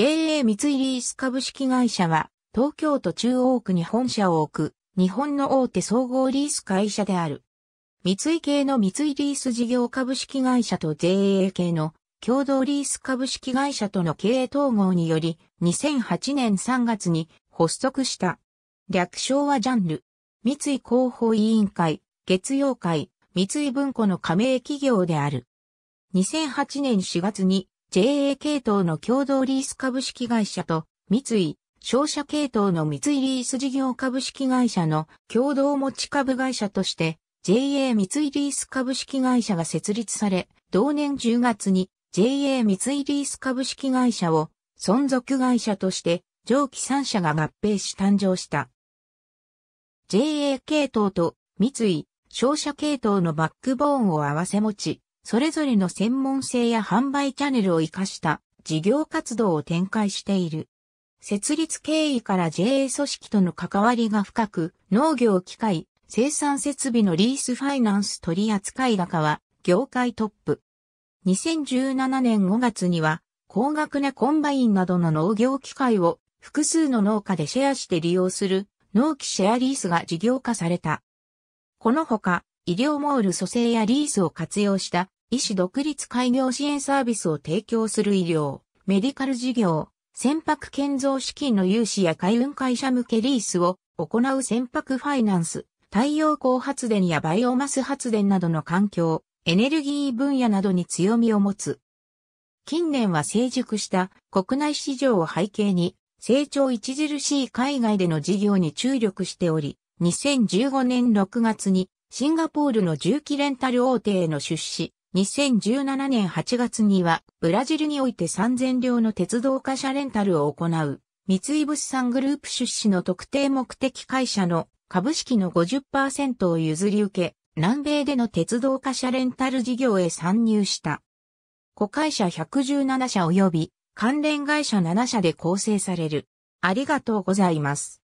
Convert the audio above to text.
JA 三井リース株式会社は、東京都中央区に本社を置く、日本の大手総合リース会社である。三井系の三井リース事業株式会社と JA 系の共同リース株式会社との経営統合により、2008年3月に発足した。略称はジャンル。三井広報委員会、月曜会、三井文庫の加盟企業である。2008年4月に JA 系統の共同リース株式会社と三井、商社系統の三井リース事業株式会社の共同持ち株会社として JA 三井リース株式会社が設立され、同年10月に JA 三井リース株式会社を存続会社として上記3社が合併し誕生した。JA 系統と三井、商社系統のバックボーンを合わせ持ち、それぞれの専門性や販売チャンネルを活かした事業活動を展開している。設立経緯から JA 組織との関わりが深く、農業機械、生産設備のリースファイナンス取扱い高は、業界トップ。2017年5月には、高額なコンバインなどの農業機械を複数の農家でシェアして利用する農機シェアリースが事業化された。このほか、医療モール蘇生やリースを活用した医師独立開業支援サービスを提供する医療、メディカル事業、船舶建造資金の融資や海運会社向けリースを行う船舶ファイナンス、太陽光発電やバイオマス発電などの環境、エネルギー分野などに強みを持つ。近年は成熟した国内市場を背景に成長著しい海外での事業に注力しており、2015年6月にシンガポールの重機レンタル大手への出資、2017年8月には、ブラジルにおいて3000両の鉄道貨車レンタルを行う、三井物産グループ出資の特定目的会社の株式の50%を譲り受け、南米での鉄道貨車レンタル事業へ参入した。子会社117社及び関連会社7社で構成される。ありがとうございます。